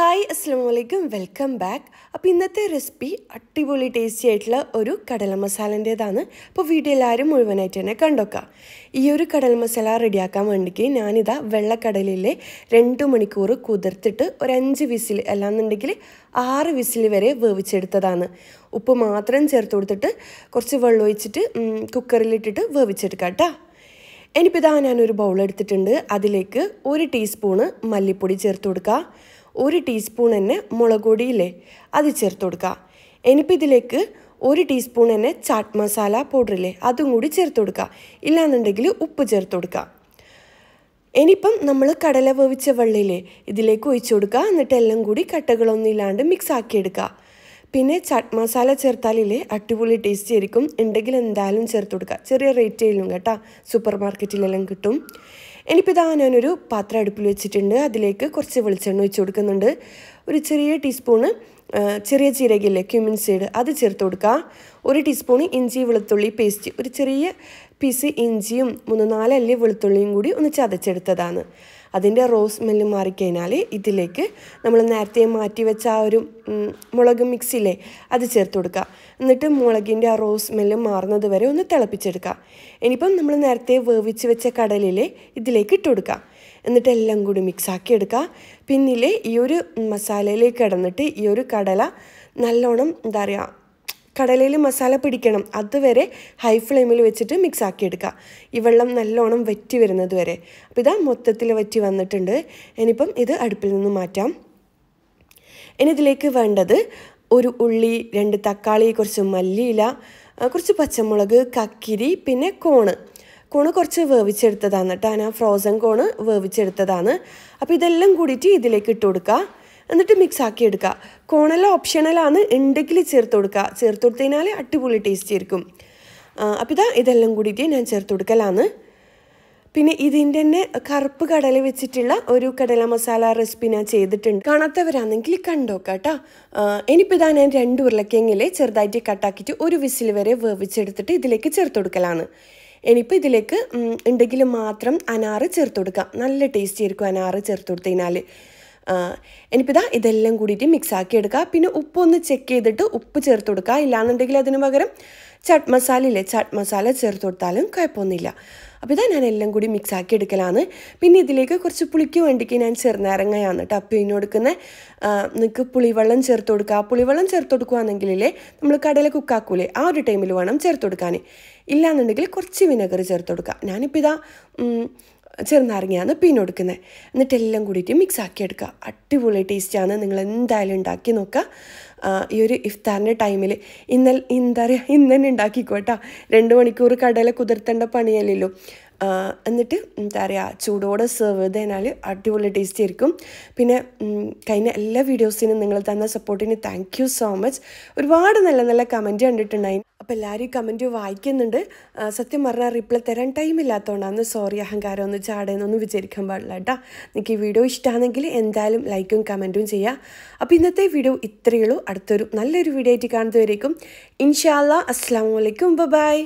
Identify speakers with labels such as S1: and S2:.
S1: hi അസ്സാം വലൈക്കും welcome back അപ്പോൾ ഇന്നത്തെ റെസിപ്പി അടിപൊളി ടേസ്റ്റി ആയിട്ടുള്ള ഒരു കടല മസാലൻ്റേതാണ് അപ്പോൾ വീട്ടിൽ എല്ലാവരും മുഴുവനായിട്ട് തന്നെ കണ്ടോക്കാം ഈ ഒരു കടൽ മസാല റെഡിയാക്കാൻ വേണ്ടിക്ക് ഞാനിതാ വെള്ളക്കടലിലെ രണ്ട് മണിക്കൂർ കുതിർത്തിട്ട് ഒരു അഞ്ച് വിസിൽ അല്ലാന്നുണ്ടെങ്കിൽ ആറ് വിസിൽ വരെ വേവിച്ചെടുത്തതാണ് ഉപ്പ് മാത്രം ചേർത്ത് കൊടുത്തിട്ട് കുറച്ച് വെള്ളം ഒഴിച്ചിട്ട് കുക്കറിലിട്ടിട്ട് വേവിച്ചെടുക്കാം കേട്ടോ ഇനിയിപ്പോൾ ഇതാ ഞാനൊരു ബൗൾ എടുത്തിട്ടുണ്ട് അതിലേക്ക് ഒരു ടീസ്പൂണ് മല്ലിപ്പൊടി ചേർത്ത് കൊടുക്കുക ഒരു ടീസ്പൂൺ തന്നെ മുളക് പൊടിയില്ലേ അത് ചേർത്ത് കൊടുക്കുക എനിപ്പിതിലേക്ക് ഇതിലേക്ക് ഒരു ടീസ്പൂൺ തന്നെ ചാട്ട് മസാല പൗഡറില്ലേ അതും കൂടി ചേർത്ത് കൊടുക്കുക ഇല്ലാന്നുണ്ടെങ്കിൽ ഉപ്പ് ചേർത്ത് കൊടുക്കുക ഇനിയിപ്പം നമ്മൾ കടല വേവിച്ച വെള്ളയിലേ ഇതിലേക്ക് ഒഴിച്ചു കൊടുക്കുക എന്നിട്ട് എല്ലാം കൂടി കട്ടകളൊന്നും ഇല്ലാണ്ട് മിക്സ് ആക്കിയെടുക്കുക പിന്നെ ചട്ട് മസാല ചേർത്താലില്ലേ അടിപൊളി ടേസ്റ്റ് ആയിരിക്കും ഉണ്ടെങ്കിൽ എന്തായാലും ചേർത്ത് കൊടുക്കുക ചെറിയ റേറ്റ് ആയാലും കേട്ടോ സൂപ്പർ മാർക്കറ്റിലെല്ലാം കിട്ടും ഇനിയിപ്പോൾ ഇതാ ഞാനൊരു പാത്രം അടുപ്പിൽ വെച്ചിട്ടുണ്ട് അതിലേക്ക് കുറച്ച് വെളിച്ചെണ്ണ ഒഴിച്ച് കൊടുക്കുന്നുണ്ട് ഒരു ചെറിയ ടീസ്പൂണ് ചെറിയ ചീരകയില്ലേ ക്യുമിൻ സീഡ് അത് ചേർത്ത് കൊടുക്കുക ഒരു ടീസ്പൂൺ ഇഞ്ചി വെളുത്തുള്ളി പേസ്റ്റ് ഒരു ചെറിയ പീസ് ഇഞ്ചിയും മൂന്ന് നാല് അല്ലി വെളുത്തുള്ളിയും കൂടി ഒന്ന് ചതച്ചെടുത്തതാണ് അതിൻ്റെ റോസ് മെല്ല് മാറിക്കഴിഞ്ഞാൽ ഇതിലേക്ക് നമ്മൾ നേരത്തെ മാറ്റി വെച്ച ആ ഒരു മുളക് മിക്സിയിലെ അത് ചേർത്ത് കൊടുക്കുക എന്നിട്ട് മുളകിൻ്റെ ആ റോസ് മെല്ല് മാറുന്നത് വരെ ഒന്ന് തിളപ്പിച്ചെടുക്കുക ഇനിയിപ്പം നമ്മൾ നേരത്തെ വേവിച്ച് വെച്ച കടലിലെ ഇതിലേക്ക് ഇട്ട് കൊടുക്കുക എന്നിട്ട് എല്ലാം കൂടി മിക്സാക്കി എടുക്കുക പിന്നിലെ ഈ ഒരു മസാലയിലേക്ക് കിടന്നിട്ട് ഈ ഒരു കടല നല്ലോണം എന്താ പറയുക കടലയിൽ മസാല പിടിക്കണം അതുവരെ ഹൈ ഫ്ലെയിമിൽ വെച്ചിട്ട് മിക്സ് ആക്കി എടുക്കുക ഈ വെള്ളം നല്ലോണം വറ്റി വരുന്നത് വരെ അപ്പോൾ ഇതാ മൊത്തത്തിൽ വറ്റി വന്നിട്ടുണ്ട് ഇനിയിപ്പം ഇത് അടുപ്പിൽ നിന്ന് മാറ്റാം ഇനി ഇതിലേക്ക് വേണ്ടത് ഒരു ഉള്ളി രണ്ട് തക്കാളി കുറച്ച് മല്ലിയില കുറച്ച് പച്ചമുളക് കക്കിരി പിന്നെ കോണ് കോണ് കുറച്ച് വേവിച്ചെടുത്തതാണ് കേട്ടോ ഞാൻ ഫ്രോസൺ കോണ് വേവിച്ചെടുത്തതാണ് അപ്പോൾ ഇതെല്ലാം കൂടിയിട്ട് ഇതിലേക്ക് ഇട്ട് കൊടുക്കുക എന്നിട്ട് മിക്സ് ആക്കി എടുക്കുക കോണെല്ലാം ഓപ്ഷണലാണ് ഉണ്ടെങ്കിൽ ചേർത്ത് കൊടുക്കുക ചേർത്ത് കൊടുത്തതിനാൽ അടിപൊളി ടേസ്റ്റ് ആയിരിക്കും അപ്പോൾ ഇതാ ഇതെല്ലാം കൂടിയിട്ട് ഞാൻ ചേർത്ത് കൊടുക്കലാണ് പിന്നെ ഇതിൻ്റെ തന്നെ കറുപ്പ് കടല വെച്ചിട്ടുള്ള ഒരു കടല മസാല റെസിപ്പി ഞാൻ ചെയ്തിട്ടുണ്ട് കാണാത്തവരാണെങ്കിൽ കണ്ടോക്കാം കേട്ടോ ഇനിയിപ്പോൾ ഇതാ ഞാൻ രണ്ട് ഉരുളക്കിങ്ങിൽ ചെറുതായിട്ട് കട്ടാക്കിയിട്ട് ഒരു വിസിൽ വരെ വേവിച്ചെടുത്തിട്ട് ഇതിലേക്ക് ചേർത്ത് കൊടുക്കലാണ് ഇനിയിപ്പോൾ ഇതിലേക്ക് ഉണ്ടെങ്കിൽ മാത്രം അനാറ് ചേർത്ത് കൊടുക്കാം നല്ല ടേസ്റ്റി ആയിരിക്കും അനാറ് ചേർത്ത് കൊടുത്തു കഴിഞ്ഞാൽ ഇനിയിപ്പിതാ ഇതെല്ലാം കൂടിയിട്ട് മിക്സ് ആക്കി എടുക്കുക പിന്നെ ഉപ്പ് ഒന്ന് ചെക്ക് ചെയ്തിട്ട് ഉപ്പ് ചേർത്ത് കൊടുക്കുക ഇല്ലാന്നുണ്ടെങ്കിൽ അതിന് പകരം ചട്ട് മസാല ഇല്ലേ ചട്ട് മസാല ചേർത്ത് കൊടുത്താലും കുഴപ്പമൊന്നുമില്ല അപ്പോൾ ഇതാ ഞാൻ എല്ലാം കൂടി മിക്സ് ആക്കി എടുക്കലാണ് പിന്നെ ഇതിലേക്ക് കുറച്ച് പുളിക്ക് വേണ്ടിക്ക് ഞാൻ ചെറുനാരങ്ങയാണ് കേട്ടോ അപ്പോൾ ഇതിന് കൊടുക്കുന്ന നിങ്ങൾക്ക് പുളിവെള്ളം ചേർത്ത് കൊടുക്കുക പുളിവെള്ളം ചേർത്ത് കൊടുക്കുകയാണെങ്കിലേ നമ്മൾ കടല കുക്കാക്കൂലേ ആ ഒരു ടൈമിൽ വേണം ചേർത്ത് കൊടുക്കാൻ ഇല്ലാന്നുണ്ടെങ്കിൽ കുറച്ച് വിനെഗർ ചേർത്ത് കൊടുക്കുക ഞാനിപ്പോൾ ഇതാ ചെറുനാരങ്ങയാണ് പിന്നെ എന്നിട്ട് എല്ലാം കൂടിയിട്ട് മിക്സ് ആക്കി എടുക്കുക അടിപൊളി ടേസ്റ്റാണ് നിങ്ങൾ എന്തായാലും ഉണ്ടാക്കി നോക്കുക ഈ ഒരു ഇഫ്താറിൻ്റെ ടൈമിൽ ഇന്നൽ എന്താ പറയുക ഇന്ന് തന്നെ കേട്ടോ രണ്ട് മണിക്കൂർ കടയിലെ കുതിർത്തേണ്ട പണിയല്ലല്ലോ എന്നിട്ട് എന്താ പറയുക ചൂടോടെ സെർവ് ചെയ്ത് കഴിഞ്ഞാൽ അടിപൊളി ടേസ്റ്റ് ആയിരിക്കും പിന്നെ കഴിഞ്ഞ എല്ലാ വീഡിയോസിനും നിങ്ങൾ തന്ന സപ്പോർട്ടിന് താങ്ക് യു സോ മച്ച് ഒരുപാട് നല്ല നല്ല കമൻറ്റ് കണ്ടിട്ടുണ്ടായി അപ്പോൾ എല്ലാവരും കമൻറ്റ് വായിക്കുന്നുണ്ട് സത്യം പറഞ്ഞാൽ റിപ്ലൈ തരാൻ ഇല്ലാത്തതുകൊണ്ടാണ് സോറി അഹങ്കാരം ഒന്ന് ചാടേന്നൊന്നും വിചാരിക്കാൻ പാടില്ല കേട്ടോ നിങ്ങൾക്ക് ഈ വീഡിയോ ഇഷ്ടമാണെങ്കിൽ എന്തായാലും ലൈക്കും കമൻറ്റും ചെയ്യുക അപ്പോൾ ഇന്നത്തെ വീഡിയോ ഇത്രയേ ഉള്ളൂ അടുത്തൊരു നല്ലൊരു വീഡിയോ ആയിട്ട് കാണുന്നവരേക്കും ഇൻഷാല്ല അസ്സാം വലൈക്കും ബൈ